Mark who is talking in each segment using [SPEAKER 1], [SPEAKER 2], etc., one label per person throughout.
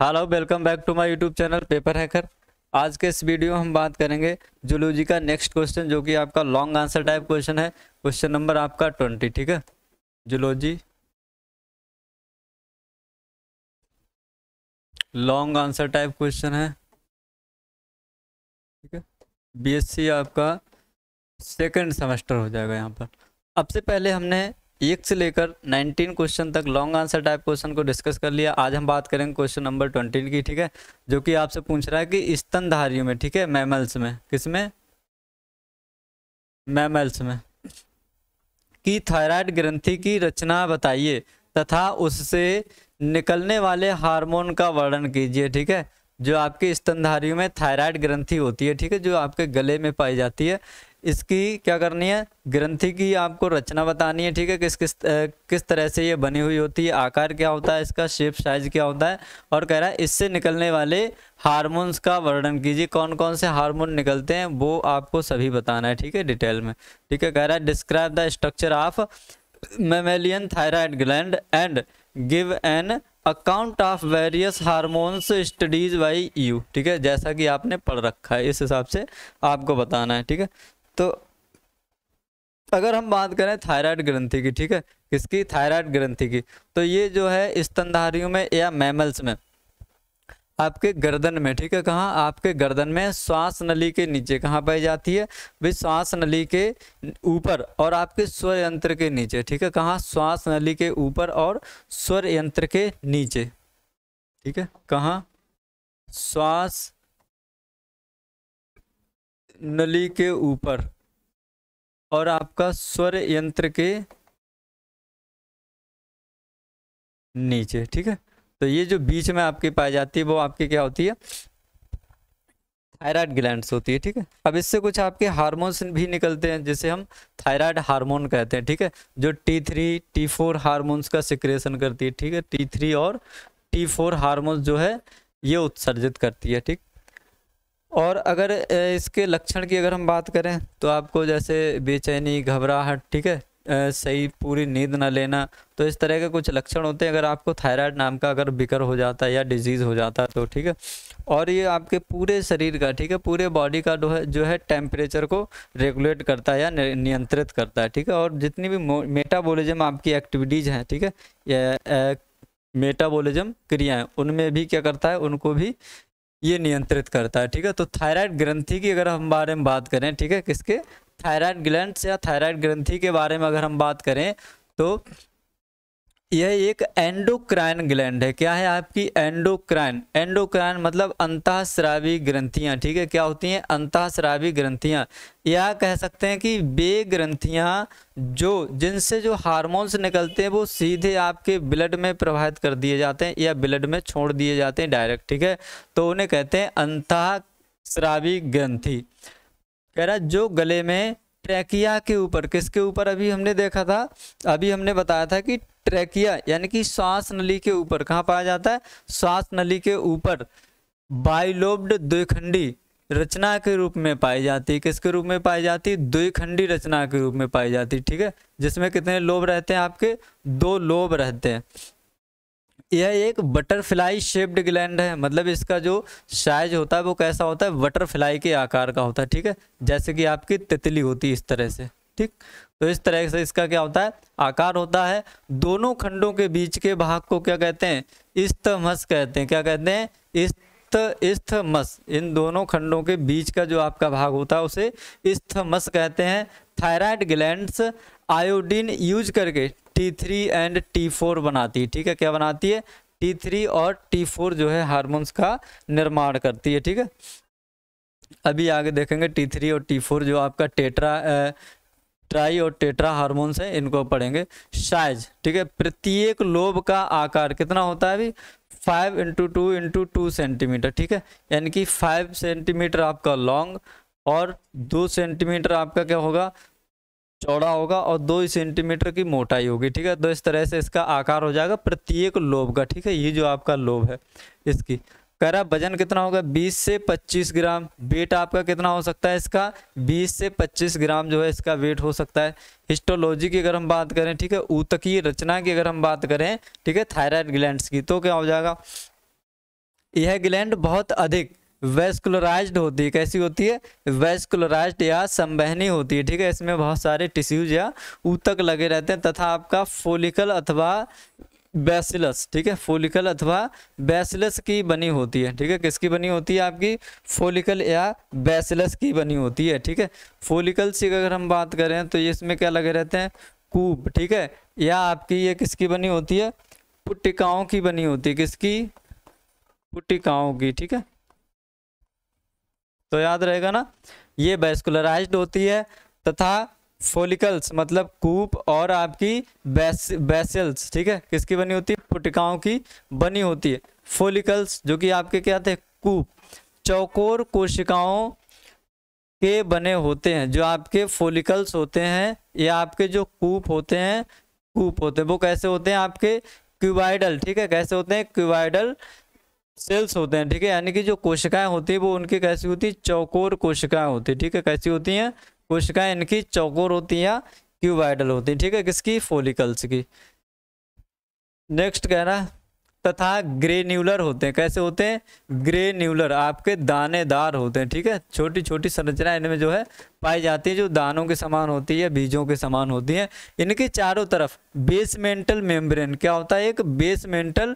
[SPEAKER 1] hello welcome back to my YouTube channel paper hacker आज के इस वीडियो हम बात करेंगे जुलोजी का नेक्स्ट क्वेश्चन जो कि आपका लॉन्ग आंसर टाइप क्वेश्चन है क्वेश्चन नंबर आपका ट्वेंटी ठीक है zoology long answer type question है ठीक है बीएससी आपका सेकंड सेमेस्टर हो जाएगा यहाँ पर अब से पहले हमने एक से लेकर 19 क्वेश्चन तक लॉन्ग आंसर टाइप क्वेश्चन को डिस्कस कर लिया आज हम बात करेंगे क्वेश्चन नंबर 20 की ठीक है जो कि आपसे पूछ रहा है कि स्तनधारियों में ठीक है मैमल्स में किस में मैमल्स में कि थायराइड ग्रंथि की रचना बताइए तथा उससे निकलने वाले हार्मोन का वर्णन कीजिए ठीक है जो आपके स्तनधारियों में थायराइड ग्रंथि होती है ठीक है जो आपके गले में पाई जाती है इसकी क्या करनी है ग्रंथि की आपको रचना बतानी है ठीक है किस किस किस तरह से ये बनी हुई होती है आकार क्या होता है इसका शेप साइज क्या होता है और कह रहा है इससे निकलने वाले हार्मोन्स का वर्णन कीजिए कौन कौन से हार्मोन निकलते हैं वो आपको सभी बताना है ठीक है डिटेल में ठीक है कह रहा है describe the structure of mammalian thyroid gland and give an account of various hormones studies by you ठीक है जैसा कि आपने पढ़ रखा है इस हिसाब से आपको बताना है ठीक है तो अगर हम बात करें थायराइड ग्रंथि की ठीक है किसकी थायराइड ग्रंथि की तो ये जो है स्तनधारियों में या मैमल्स में आपके गर्दन में ठीक है कहाँ आपके गर्दन में श्वास नली के नीचे कहाँ पाई जाती है भाई श्वास नली के ऊपर और आपके स्वर यंत्र के नीचे ठीक है कहाँ श्वास नली के ऊपर और स्वर यंत्र के नीचे ठीक है कहाँ श्वास नली के ऊपर और आपका स्वर यंत्र के नीचे ठीक है तो ये जो बीच में आपके पाई जाती है वो आपकी क्या होती है थायराइड ग्लैंड होती है ठीक है अब इससे कुछ आपके हार्मोन्स भी निकलते हैं जिसे हम थायराइड हार्मोन कहते हैं ठीक है जो T three T four hormones का सिक्रेशन करती है ठीक है टी थ्री और टी फोर हारमोन्स जो है ये उत्सर्जित करती है ठीक और अगर इसके लक्षण की अगर हम बात करें तो आपको जैसे बेचैनी घबराहट ठीक है सही पूरी नींद ना लेना तो इस तरह के कुछ लक्षण होते हैं अगर आपको थायराइड नाम का अगर बिकर हो जाता है या डिजीज़ हो जाता है तो ठीक है और ये आपके पूरे शरीर का ठीक है पूरे बॉडी का जो है जो है टेम्परेचर को रेगुलेट करता है या नियंत्रित करता है ठीक है और जितनी भी मेटाबोलिज्म आपकी एक्टिविटीज़ हैं ठीक है मेटाबोलिज्म क्रियाएँ उनमें भी क्या करता है उनको भी ये नियंत्रित करता है ठीक है तो थायराइड ग्रंथि की अगर हम बारे में बात करें ठीक है किसके थायराइड ग्लैंड या थायराइड ग्रंथि के बारे में अगर हम बात करें तो यह एक एंडोक्राइन ग्लैंड है क्या है आपकी एंडोक्राइन एंडोक्राइन मतलब अंतःस्रावी ग्रंथियां ठीक है क्या होती हैं अंतःस्रावी ग्रंथियां या कह सकते हैं कि वे ग्रंथियां जो जिनसे जो हार्मोन्स निकलते हैं वो सीधे आपके ब्लड में प्रवाहित कर दिए जाते हैं या ब्लड में छोड़ दिए जाते हैं डायरेक्ट ठीक है तो उन्हें कहते हैं अंतः श्रावी ग्रंथि कह रहा जो गले में ट्रैकिया के ऊपर किसके ऊपर अभी हमने देखा था अभी हमने बताया था कि ट्रैकिया यानी कि श्वास नली के ऊपर कहाँ पाया जाता है श्वास नली के ऊपर बाइलोब्ड द्विखंडी रचना के रूप में पाई जाती है किसके रूप में पाई जाती है द्विखंडी रचना के रूप में पाई जाती है ठीक है जिसमें कितने लोब रहते हैं आपके दो लोब रहते हैं यह एक बटरफ्लाई शेप्ड ग्लैंड है मतलब इसका जो साइज होता है वो कैसा होता है बटरफ्लाई के आकार का होता है ठीक है जैसे कि आपकी तितली होती है इस तरह से ठीक तो इस तरह से इसका क्या होता है आकार होता है दोनों खंडों के बीच के भाग को क्या कहते हैं इस्तमस कहते हैं क्या कहते हैं इस्त इस्थमस इन दोनों खंडों के बीच का जो आपका भाग होता है उसे इस्थमस कहते हैं थायराइड ग्लैंड्स आयोडीन यूज करके T three and T four बनाती है ठीक है क्या बनाती है टी थ्री और टी फोर जो है हार्मोन्स का निर्माण करती है ठीक है अभी आगे देखेंगे टी थ्री और टी फोर जो आपका टेट्रा ए, ट्राई और टेट्रा हार्मोन्स हैं इनको पढ़ेंगे साइज ठीक है प्रत्येक लोब का आकार कितना होता है अभी five into two into two centimeter ठीक है यानी कि फाइव सेंटीमीटर आपका लॉन्ग और दो सेंटीमीटर आपका क्या होगा चौड़ा होगा और दो सेंटीमीटर की मोटाई होगी ठीक है तो इस तरह से इसका आकार हो जाएगा प्रत्येक लोभ का ठीक है ये जो आपका लोभ है इसकी कह रहा वजन कितना होगा 20 से 25 ग्राम वेट आपका कितना हो सकता है इसका 20 से 25 ग्राम जो है इसका वेट हो सकता है हिस्टोलॉजी की अगर हम बात करें ठीक है ऊतकीय रचना की अगर हम बात करें ठीक है थायराइड ग्लैंड की तो क्या हो जाएगा यह ग्लैंड बहुत अधिक वेस्कुलराइज होती है कैसी होती है वेस्कुलराइज या संबहनी होती है ठीक है इसमें बहुत सारे टिश्यूज या ऊतक लगे रहते हैं तथा आपका फोलिकल अथवा बेसिलस ठीक है फोलिकल अथवा बेसिलस की बनी होती है ठीक है किसकी बनी होती है आपकी फोलिकल या बेसिलस की बनी होती है ठीक है फोलिकल से अगर हम बात करें तो ये इसमें क्या लगे रहते हैं कूप ठीक है या आपकी ये किसकी बनी होती है पुटिकाओं की बनी होती है किसकी पुटिकाओं की ठीक है तो याद रहेगा ना ये वेस्कुलराइज्ड होती है तथा फोलिकल्स मतलब कूप और आपकी बैस बेसल्स ठीक है किसकी बनी होती है पुटिकाओं की बनी होती है फोलिकल्स जो कि आपके क्या थे कूप चौकोर कोशिकाओं के बने होते हैं जो आपके फोलिकल्स होते हैं या आपके जो कूप होते हैं कूप होते हैं वो कैसे होते हैं आपके क्यूबाइडल ठीक है कैसे होते हैं क्यूबाइडल सेल्स होते हैं ठीक है यानी कि जो कोशिकाएं होती है वो उनकी कैसी होती है चौकोर कोशिकाएं होती है ठीक है कैसी होती हैं कोशिकाएं इनकी चौकोर होती हैं या क्यूबाइडल होती हैं ठीक है किसकी फोलिकल्स की नेक्स्ट कहना है तथा ग्रेन्यूलर होते हैं कैसे होते हैं ग्रेन्यूलर आपके दानेदार होते हैं ठीक है छोटी छोटी संरचना इनमें जो है पाई जाती है जो दानों के समान होती है बीजों के समान होती है इनके चारों तरफ बेसमेंटल मेम्ब्रेन क्या होता है एक बेसमेंटल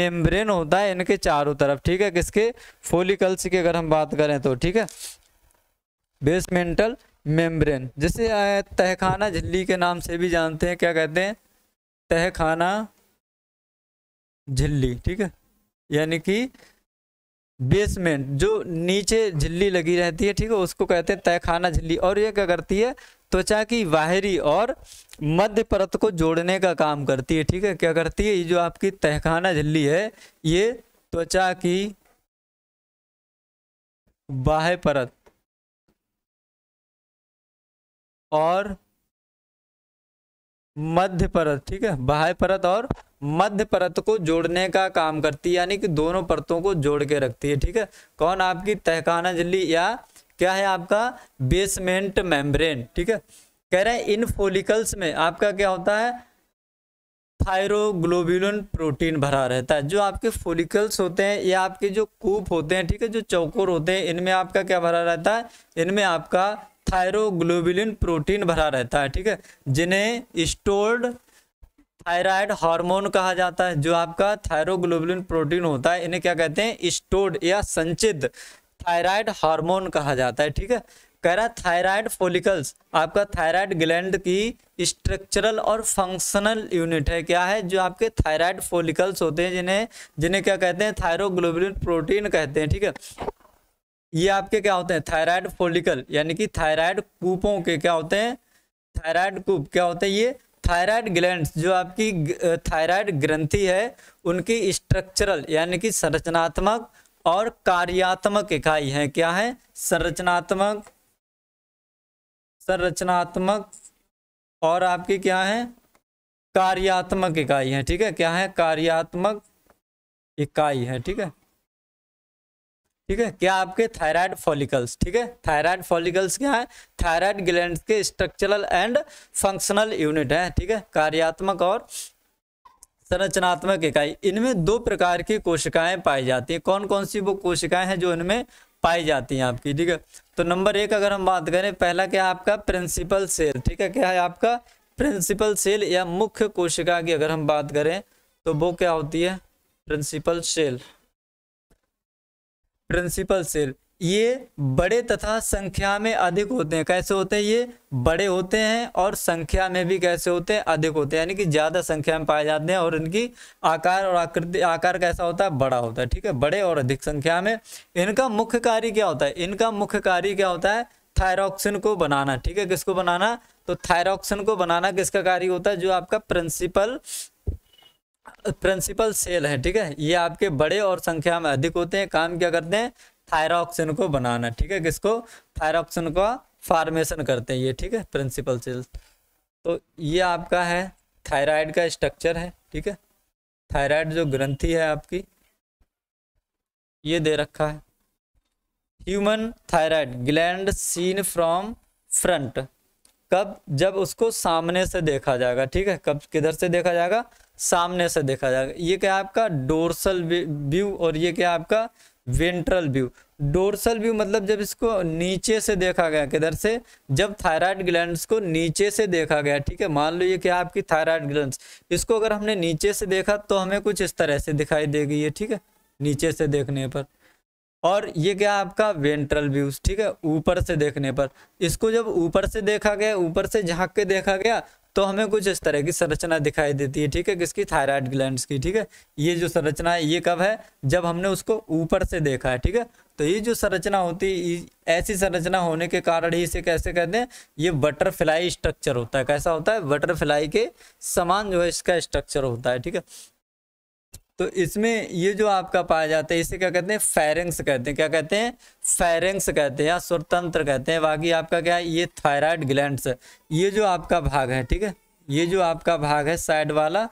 [SPEAKER 1] मेम्ब्रेन होता है इनके चारों तरफ ठीक है किसके फोलिकल्स की अगर हम बात करें तो ठीक है बेसमेंटल मेम्ब्रेन जिसे तहखाना झिल्ली के नाम से भी जानते हैं क्या कहते हैं तहखाना झिल्ली ठीक है यानी कि बेसमेंट जो नीचे झिल्ली लगी रहती है ठीक है उसको कहते हैं तयखाना झिल्ली और ये क्या करती है त्वचा की बाहरी और मध्य परत को जोड़ने का काम करती है ठीक है क्या करती है ये जो आपकी तहखाना झिल्ली है ये त्वचा की बाह्य परत और मध्य परत ठीक है बाह्य परत और मध्य परत को जोड़ने का काम करती है यानी कि दोनों परतों को जोड़ के रखती है ठीक है कौन आपकी तहखाना झिल्ली या क्या है आपका बेसमेंट मेम्ब्रेन ठीक है कह रहे हैं इन फोलिकल्स में आपका क्या होता है थायरोग्लोबुलिन प्रोटीन भरा रहता है जो आपके फोलिकल्स होते हैं या आपके जो कूप होते हैं ठीक है जो चौकोर होते हैं इनमें आपका क्या भरा रहता है इनमें आपका थायरोग्लोबुलिन प्रोटीन भरा रहता है ठीक है जिन्हें स्टोर्ड थायराइड हार्मोन कहा जाता है जो आपका थायरोग्लोबुलिन प्रोटीन होता है इन्हें क्या कहते हैं स्टोर्ड या संचित थायराइड हार्मोन कहा जाता है ठीक है कह रहा थायराइड फोलिकल्स आपका थायराइड ग्लैंड की स्ट्रक्चरल और फंक्शनल यूनिट है क्या है जो आपके थायराइड फोलिकल्स होते हैं जिन्हें जिन्हें क्या कहते हैं थायरोग्लोबुलिन प्रोटीन कहते हैं ठीक है ये आपके क्या होते हैं थायराइड फोलिकल यानी कि थायराइड कूपों के क्या होते हैं थायराइड कूप क्या होते हैं ये थायराइड ग्लैंड जो आपकी थायराइड ग्रंथि है उनकी स्ट्रक्चरल यानी कि संरचनात्मक और कार्यात्मक इकाई है क्या है संरचनात्मक संरचनात्मक और आपकी क्या है कार्यात्मक इकाई है ठीक है क्या है कार्यात्मक इकाई है ठीक है ठीक है क्या आपके थायराइड फॉलिकल्स ठीक है थायराइड फॉलिकल्स क्या है थायराइड ग्लैंड के स्ट्रक्चरल एंड फंक्शनल यूनिट है ठीक है कार्यात्मक और संरचनात्मक इकाई इनमें दो प्रकार की कोशिकाएं पाई जाती हैं कौन कौन सी वो कोशिकाएं हैं जो इनमें पाई जाती हैं आपकी ठीक है तो नंबर एक अगर हम बात करें पहला क्या है आपका प्रिंसिपल सेल ठीक है क्या है आपका प्रिंसिपल सेल या मुख्य कोशिका की अगर हम बात करें तो वो क्या होती है प्रिंसिपल सेल प्रिंसिपल सेल ये बड़े तथा संख्या में अधिक होते हैं कैसे होते हैं ये बड़े होते हैं और संख्या में भी कैसे होते हैं अधिक होते हैं यानी कि ज़्यादा संख्या में पाए जाते हैं और इनकी आकार और आकृति आकार कैसा होता है बड़ा होता है ठीक है बड़े और अधिक संख्या में इनका मुख्य कार्य क्या होता है इनका मुख्य कार्य क्या होता है थायरोक्सिन को बनाना ठीक है किसको बनाना तो थायरोक्सिन को बनाना किसका कार्य होता है जो आपका प्रिंसिपल प्रिंसिपल सेल है ठीक है ये आपके बड़े और संख्या में अधिक होते हैं काम क्या करते हैं थायरॉक्सिन को बनाना ठीक है किसको थायरॉक्सिन का फार्मेशन करते हैं ये ठीक है प्रिंसिपल सेल तो ये आपका है थायराइड का स्ट्रक्चर है ठीक है थायराइड जो ग्रंथि है आपकी ये दे रखा है human thyroid gland seen from front कब जब उसको सामने से देखा जाएगा ठीक है कब किधर से देखा जाएगा सामने से देखा जाएगा ये क्या आपका डोरसल व्यू और ये क्या आपका वेंट्रल व्यू डोरसल व्यू मतलब जब इसको नीचे से देखा गया किधर से जब थायराइड ग्लैंड्स को नीचे से देखा गया ठीक है मान लो ये क्या आपकी थायराइड ग्लैंड्स इसको अगर हमने नीचे से देखा तो हमें कुछ इस तरह से दिखाई देगी ये ठीक है नीचे से देखने पर और ये क्या आपका वेंट्रल व्यूज ठीक है ऊपर से देखने पर इसको जब ऊपर से देखा गया ऊपर से झाँक के देखा गया तो हमें कुछ इस तरह की संरचना दिखाई देती है ठीक है किसकी थायराइड ग्लैंड की ठीक है ये जो संरचना है ये कब है जब हमने उसको ऊपर से देखा है ठीक है तो ये जो संरचना होती है ऐसी संरचना होने के कारण ही इसे कैसे कहते हैं ये बटरफ्लाई स्ट्रक्चर होता है कैसा होता है बटरफ्लाई के समान जो है इसका स्ट्रक्चर होता है ठीक है तो इसमें ये जो आपका पाया जाता है इसे क्या कहते हैं फेरेंस कहते हैं क्या कहते हैं फेरेंस कहते हैं या स्वतंत्र कहते हैं बाकी आपका क्या है ये थायराइड ग्लैंड ये जो आपका भाग है ठीक है ये जो आपका भाग है साइड वाला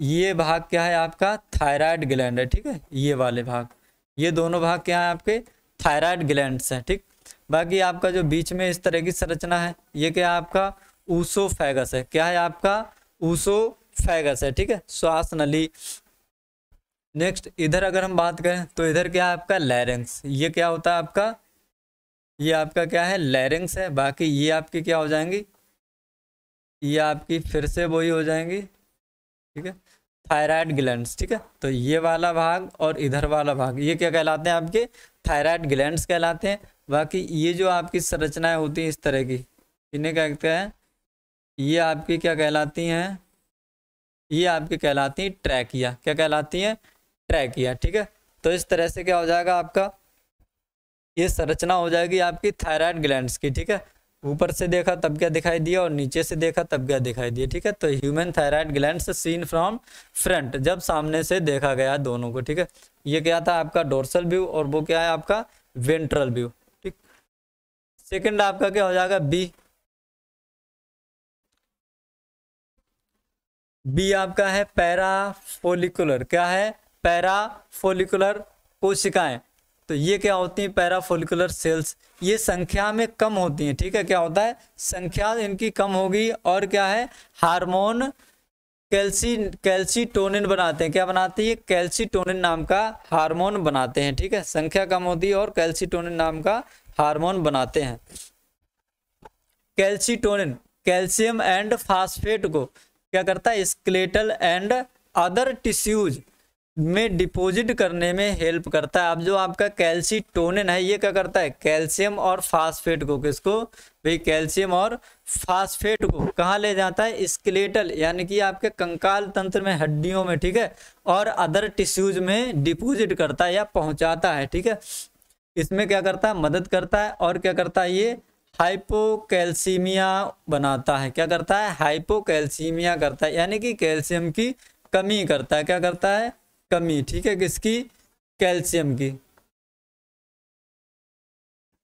[SPEAKER 1] ये भाग क्या है आपका थायराइड ग्लैंड है ठीक है ये वाले भाग ये दोनों भाग क्या है आपके थायराइड ग्लैंड है ठीक बाकी आपका जो बीच में इस तरह की संरचना है ये क्या है आपका ऊसो है क्या है आपका ऊसो है ठीक है श्वास नली नेक्स्ट इधर अगर हम बात करें तो इधर क्या है आपका लैरेंस ये क्या होता है आपका ये आपका क्या है लैरेंस है बाकी ये आपकी क्या हो जाएंगी ये आपकी फिर से वही हो जाएंगी ठीक है थायराइड ग्लैंड्स ठीक है तो ये वाला भाग और इधर वाला भाग ये क्या कहलाते हैं आपके थायराइड ग्लैंड्स कहलाते हैं बाकी ये जो आपकी संरचनाएं होती हैं इस तरह की इन्हें क्या कहते हैं ये आपकी क्या कहलाती हैं ये आपकी कहलाती हैं ट्रैकिया क्या कहलाती हैं ट्रैक किया ठीक है तो इस तरह से क्या हो जाएगा आपका ये संरचना हो जाएगी आपकी थायराइड ग्लैंड की ठीक है ऊपर से देखा तब क्या दिखाई दिया और नीचे से देखा तब क्या दिखाई दिया ठीक है तो human thyroid gland seen from front जब सामने से देखा गया दोनों को ठीक है ये क्या था आपका डोर्सल व्यू और वो क्या है आपका वेंट्रल व्यू ठीक सेकंड आपका क्या हो जाएगा बी बी आपका है पैराफोलिकुलर क्या है पैराफोलिकुलर कोशिकाएं तो ये क्या होती हैं पैराफोलिकुलर सेल्स ये संख्या में कम होती हैं ठीक है क्या होता है संख्या इनकी कम होगी और क्या है हार्मोन कैल्सी कैल्सीटोनिन बनाते हैं क्या बनाती है कैल्सीटोनिन नाम का हार्मोन बनाते हैं ठीक है संख्या कम होती है और कैल्सीटोनिन नाम का हार्मोन बनाते हैं कैल्सीटोनिन कैल्शियम एंड फास्फेट को क्या करता है स्केलेटल एंड अदर टिश्यूज में डिपॉजिट करने में हेल्प करता है अब जो आपका कैल्सीटोनिन है ये क्या करता है कैल्शियम और फास्फेट को किसको भाई कैल्शियम और फास्फेट को कहाँ ले जाता है स्केलेटल यानी कि आपके कंकाल तंत्र में हड्डियों में ठीक है और अदर टिश्यूज में डिपॉजिट करता है या पहुंचाता है ठीक है इसमें क्या करता है मदद करता है और क्या करता है ये हाइपोकैल्सीमिया बनाता है क्या करता है हाइपोकैल्सीमिया करता है यानी कि कैल्शियम की कमी करता है क्या करता है कमी ठीक है किसकी कैल्शियम की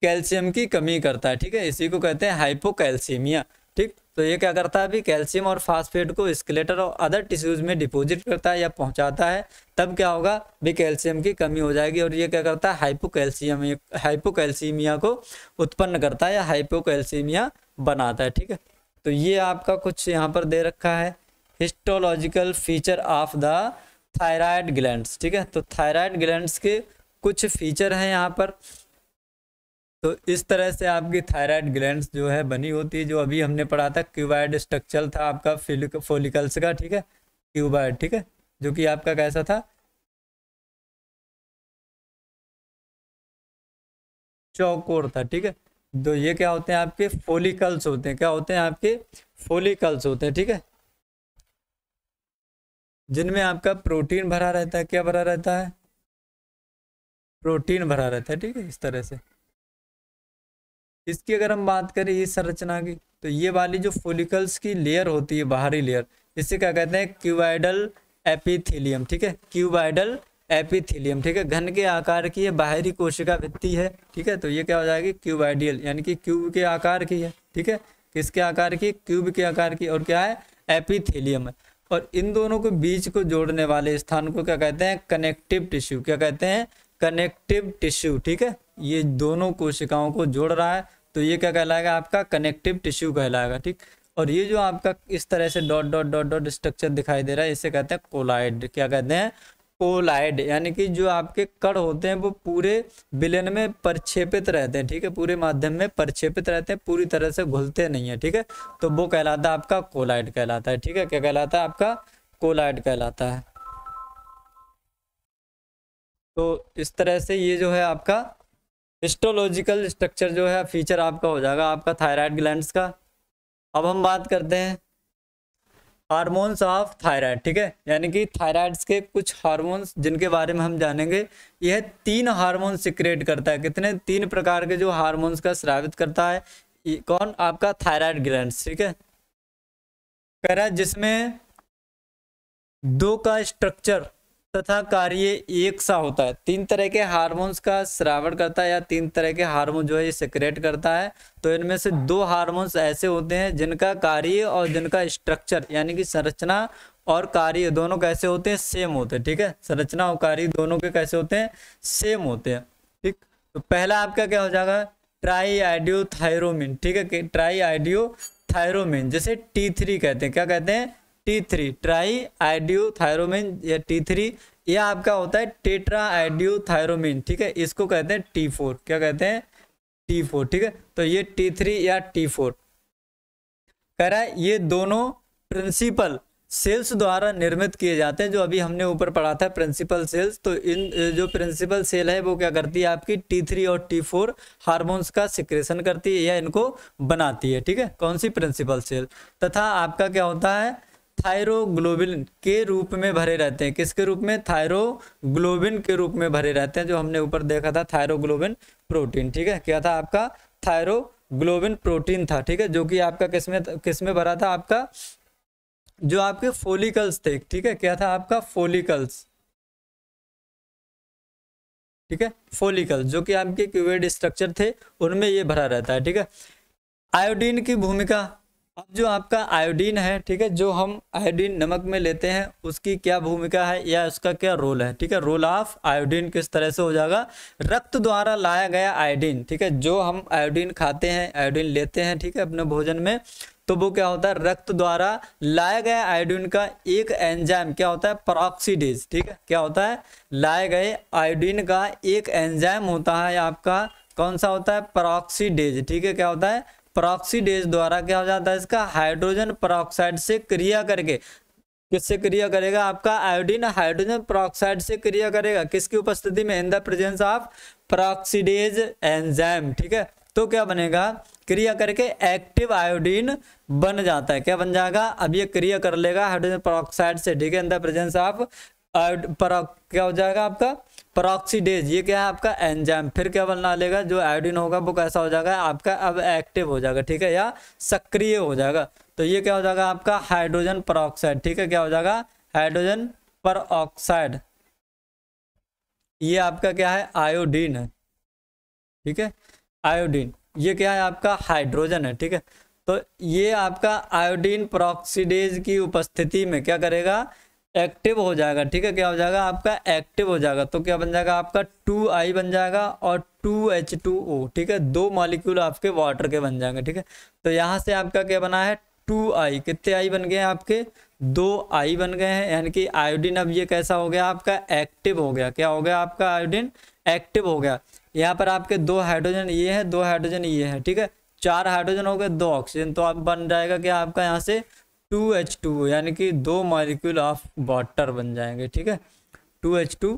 [SPEAKER 1] कैल्शियम की कमी करता है ठीक है इसी को कहते हैं हाइपोकैल्सीमिया ठीक तो ये क्या करता है अभी कैल्शियम और फास्फेट को स्केलेटर और अदर टिश्यूज में डिपोजिट करता है या पहुंचाता है तब क्या होगा भी कैल्शियम की कमी हो जाएगी और ये क्या करता है हाइपोकैल्शियम कैल्शीमिया को उत्पन्न करता है या कैल्शीमिया बनाता है ठीक है तो ये आपका कुछ यहाँ पर दे रखा है histological feature of the thyroid glands ठीक है तो थायराइड ग्लैंड्स के कुछ फीचर हैं यहाँ पर तो इस तरह से आपकी थायराइड ग्लैंड्स जो है बनी होती है जो अभी हमने पढ़ा था क्यूबाइड स्ट्रक्चर था आपका फोलिकल्स का ठीक है क्यूबाइड ठीक है जो कि आपका कैसा था चौकोर था ठीक है तो ये क्या होते हैं आपके फोलिकल्स होते हैं क्या होते हैं आपके फोलिकल्स होते हैं ठीक है जिनमें आपका प्रोटीन भरा रहता है क्या भरा रहता है प्रोटीन भरा रहता है ठीक है इस तरह से इसकी अगर हम बात करें इस संरचना की तो ये वाली जो फोलिकल्स की लेयर होती है बाहरी लेयर इसे क्या कहते हैं क्यूबाइडल एपिथिलियम ठीक है क्यूबाइडल एपिथिलियम ठीक है घन के आकार की है बाहरी कोशिका भित्ति है ठीक है तो ये क्या हो जाएगी क्यूबाइडियल यानी कि क्यूब के आकार की है ठीक है किसके आकार की क्यूब के आकार की और क्या है एपिथिलियम है और इन दोनों के बीच को जोड़ने वाले स्थान को क्या कहते हैं कनेक्टिव टिश्यू क्या कहते हैं कनेक्टिव टिश्यू ठीक है ये दोनों कोशिकाओं को जोड़ रहा है तो ये क्या कहलाएगा आपका कनेक्टिव टिश्यू कहलाएगा ठीक और ये जो आपका इस तरह से dot dot dot dot structure दिखाई दे रहा है इसे कहते हैं कोलाइड क्या कहते हैं कोलाइड यानी कि जो आपके कण होते हैं वो पूरे विलयन में प्रक्षेपित रहते हैं ठीक है पूरे माध्यम में प्रक्षेपित रहते हैं पूरी तरह से घुलते नहीं है ठीक है तो वो कहलाता है आपका कोलाइड कहलाता है ठीक है क्या कहलाता है आपका कोलाइड कहलाता है तो इस तरह से ये जो है आपका हिस्टोलॉजिकल स्ट्रक्चर जो है फीचर आपका हो जाएगा आपका थायराइड ग्लैंड का अब हम बात करते हैं हारमोन्स ऑफ थायराइड ठीक है यानी कि थायराइड्स के कुछ हारमोन्स जिनके बारे में हम जानेंगे यह तीन हार्मोन सिक्रेट करता है कितने तीन प्रकार के जो हारमोन्स का स्रावित करता है कौन आपका थायराइड ग्लैंड ठीक है कह रहा है जिसमें दो का स्ट्रक्चर तथा कार्य एक सा होता है तीन तरह के हार्मोन्स का श्रावण करता है या तीन तरह के हार्मोन जो है ये सिक्रेट करता है तो इनमें से दो हार्मोन्स ऐसे होते हैं जिनका कार्य और जिनका स्ट्रक्चर यानी कि संरचना और कार्य दोनों कैसे होते हैं सेम होते हैं ठीक है संरचना और कार्य दोनों के कैसे होते हैं सेम होते हैं ठीक तो पहला आपका क्या हो जाएगा ट्राई आइडियो ठीक है ट्राई आइडियो जैसे टी थ्री कहते हैं क्या कहते हैं टी थ्री ट्राई थायरोमिन या टी थ्री यह आपका होता है टेट्रा थायरोमिन ठीक है इसको कहते हैं टी फोर क्या कहते हैं टी फोर ठीक है तो ये टी थ्री या टी फोर कह रहा है ये दोनों प्रिंसिपल सेल्स द्वारा निर्मित किए जाते हैं जो अभी हमने ऊपर पढ़ा था प्रिंसिपल सेल्स तो इन जो प्रिंसिपल सेल है वो क्या करती है आपकी टी थ्री और टी फोर हारमोन्स का सिक्रेशन करती है या इनको बनाती है ठीक है कौन सी प्रिंसिपल सेल तथा आपका क्या होता है थायरोग्लोबिन के रूप में भरे रहते हैं किसके रूप में थायरोग्लोबिन के रूप में भरे रहते हैं जो हमने ऊपर देखा था थायरोग्लोबिन प्रोटीन ठीक है क्या था आपका थायरोग्लोबिन प्रोटीन था ठीक है जो कि आपका किसमें किसमें भरा था आपका जो आपके फोलिकल्स थे ठीक है क्या था आपका फोलिकल्स ठीक है फोलिकल जो कि आपके क्यूवेड स्ट्रक्चर थे उनमें ये भरा रहता है ठीक है आयोडीन की भूमिका अब जो आपका आयोडीन है ठीक है जो हम आयोडीन नमक में लेते हैं उसकी क्या भूमिका है या उसका क्या रोल है ठीक है रोल ऑफ आयोडीन किस तरह से हो जाएगा रक्त द्वारा लाया गया आयोडीन ठीक है जो हम आयोडीन खाते हैं आयोडीन लेते हैं ठीक है अपने भोजन में तो वो क्या होता है रक्त द्वारा लाया गया आयोडीन का एक एंजाइम क्या होता है परऑक्सीडेज ठीक है क्या होता है लाए गए आयोडीन का एक एंजाइम होता है आपका कौन सा होता है परऑक्सीडेज ठीक है क्या होता है प्रोक्सीडेज द्वारा क्या हो जाता है इसका हाइड्रोजन प्रोक्साइड से क्रिया करके किससे क्रिया करेगा आपका आयोडीन हाइड्रोजन प्रोक्साइड से क्रिया करेगा किसकी उपस्थिति में in the presence of peroxidase enzyme ठीक है तो क्या बनेगा क्रिया करके एक्टिव आयोडीन बन जाता है क्या बन जाएगा अब ये क्रिया कर लेगा हाइड्रोजन प्रोक्साइड से ठीक है इन द प्रेजेंस ऑफ क्या हो जाएगा आपका परॉक्सीडेज ये क्या है आपका एंजाइम फिर क्या बनना लेगा जो आयोडीन होगा वो कैसा हो जाएगा आपका अब एक्टिव हो जाएगा ठीक है या सक्रिय हो जाएगा तो ये क्या हो जाएगा आपका हाइड्रोजन पर ठीक है क्या हो जाएगा हाइड्रोजन पर ये आपका क्या है आयोडीन है ठीक है आयोडीन ये क्या है आपका हाइड्रोजन है ठीक है तो ये आपका आयोडीन प्रोक्सीडेज की उपस्थिति में क्या करेगा एक्टिव हो जाएगा ठीक है क्या हो जाएगा आपका एक्टिव हो जाएगा तो क्या बन जाएगा आपका टू आई बन जाएगा और टू एच टू ओ ठीक है दो मॉलिक्यूल आपके वाटर के बन जाएंगे ठीक है तो यहाँ से आपका क्या बना है टू आई कितने आई बन गए हैं आपके दो आई बन गए हैं यानी कि आयोडीन अब ये कैसा हो गया आपका एक्टिव हो गया क्या हो गया आपका आयोडीन एक्टिव हो गया यहाँ पर आपके दो हाइड्रोजन ये है दो हाइड्रोजन ये है ठीक है चार हाइड्रोजन हो गए दो ऑक्सीजन तो अब बन जाएगा क्या आपका यहाँ से टू एच टू यानी कि दो मॉलिक्यूल ऑफ वाटर बन जाएंगे ठीक है two H two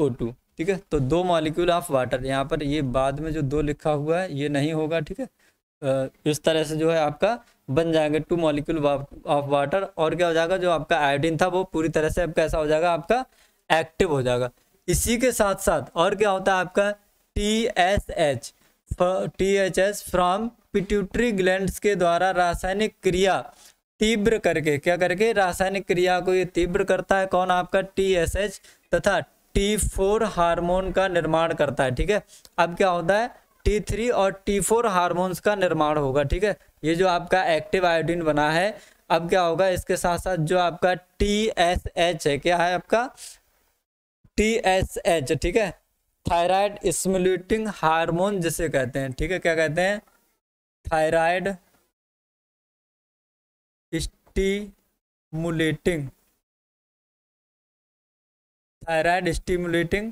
[SPEAKER 1] O two ठीक है तो दो मॉलिक्यूल ऑफ वाटर यहाँ पर ये बाद में जो दो लिखा हुआ है ये नहीं होगा ठीक है इस तरह से जो है आपका बन जाएंगे टू मॉलिक्यूल ऑफ वाटर और क्या हो जाएगा जो आपका आयोडीन था वो पूरी तरह से अब कैसा हो जाएगा आपका एक्टिव हो जाएगा इसी के साथ साथ और क्या होता है आपका T S H T H S from pituitary gland के द्वारा रासायनिक क्रिया तीव्र करके क्या करके रासायनिक क्रिया को ये तीव्र करता है कौन आपका टी एस एच तथा टी फोर हारमोन का निर्माण करता है ठीक है अब क्या होता है टी थ्री और टी फोर हारमोन्स का निर्माण होगा ठीक है ये जो आपका एक्टिव आयोडीन बना है अब क्या होगा इसके साथ साथ जो आपका टी एस एच है क्या है आपका टी एस एच ठीक है थायराइड स्मुलेटिंग हार्मोन जिसे कहते हैं ठीक है क्या कहते हैं thyroid stimulating thyroid stimulating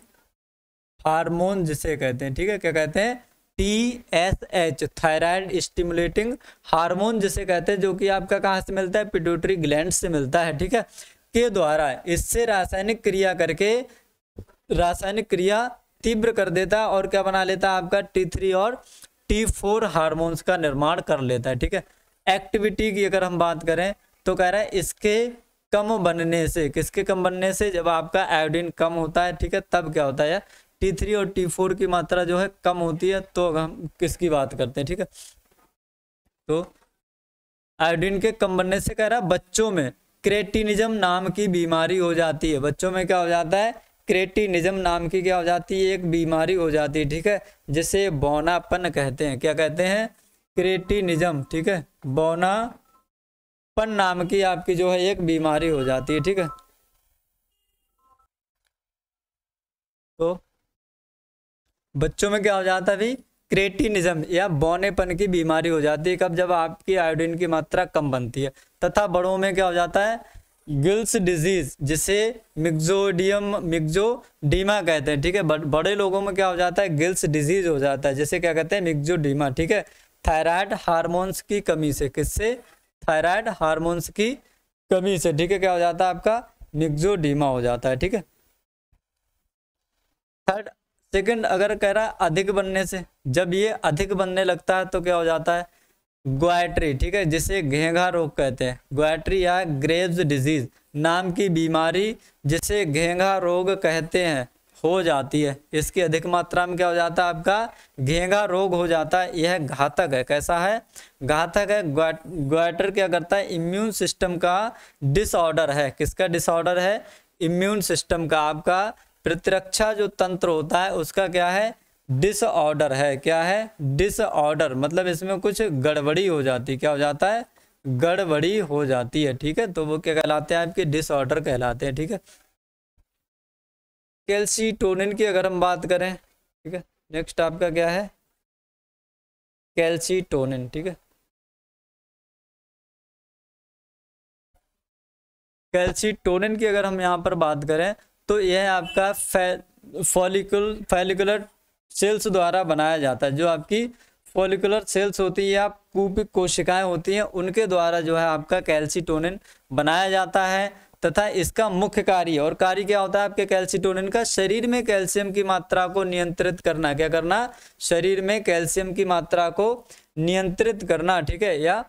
[SPEAKER 1] hormone जिसे कहते हैं ठीक है क्या कहते हैं T S H thyroid stimulating hormone जिसे कहते हैं जो कि आपका कहाँ से मिलता है पिट्यूटरी ग्लैंड से मिलता है ठीक है के द्वारा इससे रासायनिक क्रिया करके रासायनिक क्रिया तीव्र कर देता है और क्या बना लेता है आपका टी थ्री और टी फोर हार्मोन्स का निर्माण कर लेता है ठीक है एक्टिविटी की अगर हम बात करें तो कह रहा है इसके कम बनने से किसके कम बनने से जब आपका आयोडीन कम होता है ठीक है तब क्या होता है टी थ्री और टी फोर की मात्रा जो है कम होती है तो हम किसकी बात करते हैं ठीक है तो आयोडीन के कम बनने से कह रहा है बच्चों में क्रेटिनिज्म नाम की बीमारी हो जाती है बच्चों में क्या हो जाता है क्रेटिनिज्म नाम की क्या हो जाती है एक बीमारी हो जाती है ठीक है जिसे बौनापन कहते हैं क्या कहते हैं क्रेटिनिज्म ठीक है बौनापन नाम की आपकी जो है एक बीमारी हो जाती है ठीक है तो बच्चों में क्या हो जाता है क्रेटिनिज्म या बौनेपन की बीमारी हो जाती है कब जब आपकी आयोडीन की मात्रा कम बनती है तथा बड़ों में क्या हो जाता है गिल्स डिजीज जिसे मिक्जोडियम मिक्जोडीमा कहते हैं ठीक है बड़े लोगों में क्या हो जाता है गिल्स डिजीज हो जाता है जिसे क्या कहते हैं मिक्जोडीमा ठीक है थायराइड हार्मोन्स की कमी से किससे थायराइड हार्मोन्स की कमी से ठीक है क्या हो जाता है आपका मिक्जोडीमा हो जाता है ठीक है थर्ड सेकंड अगर कह रहा है अधिक बनने से जब ये अधिक बनने लगता है तो क्या हो जाता है ग्वाइट्री ठीक है जिसे घेंघा रोग कहते हैं ग्वाइट्री या ग्रेव्स डिजीज नाम की बीमारी जिसे घेंघा रोग कहते हैं हो जाती है इसकी अधिक मात्रा में क्या हो जाता है आपका घेंगा रोग हो जाता है यह घातक है कैसा है घातक है ग्वेटर क्या करता है इम्यून सिस्टम का डिसऑर्डर है किसका डिसऑर्डर है इम्यून सिस्टम का आपका प्रतिरक्षा जो तंत्र होता है उसका क्या है डिसऑर्डर है क्या है डिसऑर्डर मतलब इसमें कुछ गड़बड़ी हो जाती क्या हो जाता है गड़बड़ी हो जाती है ठीक है तो वो क्या कहलाते हैं आपके डिसऑर्डर कहलाते हैं ठीक है कैल्सीटोनिन की अगर हम बात करें ठीक है नेक्स्ट आपका क्या है कैल्सीटोनिन ठीक है कैल्सीटोनिन की अगर हम यहाँ पर बात करें तो यह आपका फॉलिकुल फॉलिकुलर सेल्स द्वारा बनाया जाता है जो आपकी फॉलिकुलर सेल्स होती है या कूपिक कोशिकाएं होती हैं उनके द्वारा जो है आपका कैल्सीटोनिन बनाया जाता है तथा इसका मुख्य कार्य और कार्य क्या होता है आपके कैल्सिटोनिन का शरीर में कैल्शियम की मात्रा को नियंत्रित करना क्या करना शरीर में कैल्शियम की मात्रा को नियंत्रित करना ठीक है या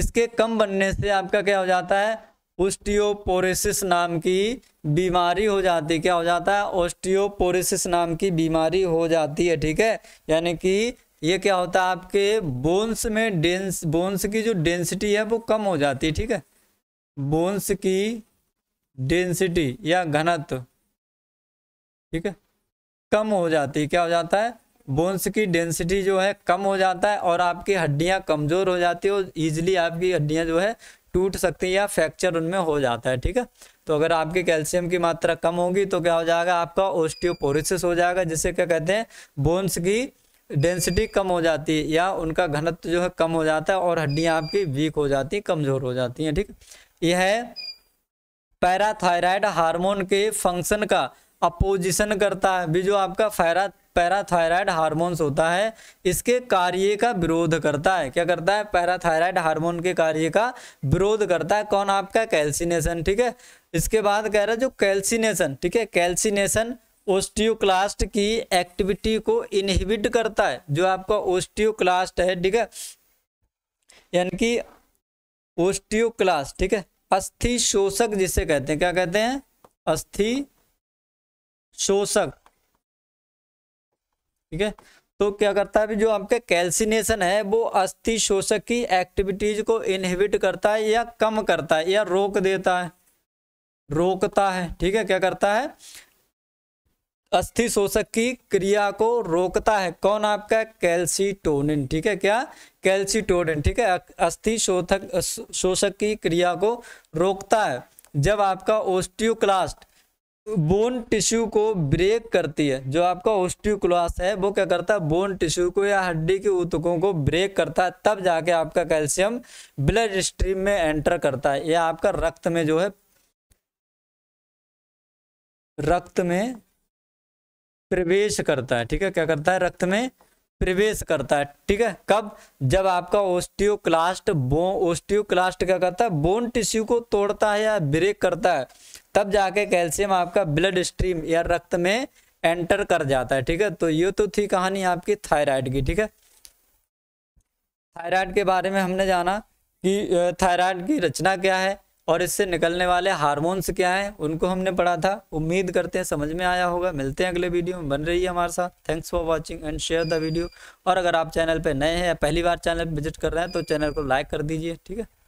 [SPEAKER 1] इसके कम बनने से आपका क्या हो जाता है ओस्टियोपोरेसिस नाम की बीमारी हो जाती क्या हो जाता है ओस्टियोपोरेसिस नाम की बीमारी हो जाती है ठीक है यानी कि ये क्या होता है आपके बोन्स में डेंस बोन्स की जो डेंसिटी है वो कम हो जाती है ठीक है बोन्स की डेंसिटी या घनत्व ठीक है कम हो जाती है क्या हो जाता है बोन्स की डेंसिटी जो है कम हो जाता है और आपकी हड्डियां कमज़ोर हो जाती है और ईजिली आपकी हड्डियां जो है टूट सकती हैं या फ्रैक्चर उनमें हो जाता है ठीक है तो अगर आपके कैल्शियम की मात्रा कम होगी तो क्या हो जाएगा आपका ओस्टियोपोरिसिस हो जाएगा जिसे क्या कहते हैं बोन्स की डेंसिटी कम हो जाती है या उनका घनत्व जो है कम हो जाता है और हड्डियाँ आपकी वीक हो जाती हैं कमज़ोर हो जाती हैं ठीक यह है पैराथायराइड हार्मोन के फंक्शन का अपोजिशन करता है भी जो आपका फैरा पैराथायराइड हार्मोन्स होता है इसके कार्य का विरोध करता है क्या करता है पैराथायराइड हार्मोन के कार्य का विरोध करता है कौन आपका कैल्सिनेशन ठीक है इसके बाद कह रहा है जो कैल्सिनेशन ठीक है कैल्सिनेशन ओस्टियोक्लास्ट की एक्टिविटी को इनहिबिट करता है जो आपका ओस्टियोक्लास्ट है ठीक है यानी कि ओस्टियोक्लास्ट ठीक है अस्थि शोषक जिसे कहते हैं क्या कहते हैं अस्थि शोषक ठीक है तो क्या करता है जो आपके कैल्सिनेशन है वो अस्थि शोषक की एक्टिविटीज को इनहिबिट करता है या कम करता है या रोक देता है रोकता है ठीक है क्या करता है अस्थि शोषक की क्रिया को रोकता है कौन आपका कैल्सीटोनिन ठीक है क्या कैल्सीटोनिन ठीक है अस्थि शोधक शोषक की क्रिया को रोकता है जब आपका ओस्टियोक्लास्ट बोन टिश्यू को ब्रेक करती है जो आपका ओस्टियोक्लास्ट है वो क्या करता है बोन टिश्यू को या हड्डी के ऊतकों को ब्रेक करता है तब जाके आपका कैल्शियम ब्लड स्ट्रीम में एंटर करता है या आपका रक्त में जो है रक्त में प्रवेश करता है ठीक है क्या करता है रक्त में प्रवेश करता है ठीक है कब जब आपका ओस्टियोक्लास्ट बो ओस्टियोक्लास्ट क्या करता है बोन टिश्यू को तोड़ता है या ब्रेक करता है तब जाके कैल्शियम आपका ब्लड स्ट्रीम या रक्त में एंटर कर जाता है ठीक है तो ये तो थी कहानी आपकी थायराइड की ठीक है थायराइड के बारे में हमने जाना कि थायराइड की रचना क्या है और इससे निकलने वाले हार्मोन्स क्या हैं उनको हमने पढ़ा था उम्मीद करते हैं समझ में आया होगा मिलते हैं अगले वीडियो में बन रही है हमारे साथ thanks for watching and share the video और अगर आप चैनल पर नए हैं या पहली बार चैनल विजिट कर रहे हैं तो चैनल को लाइक कर दीजिए ठीक है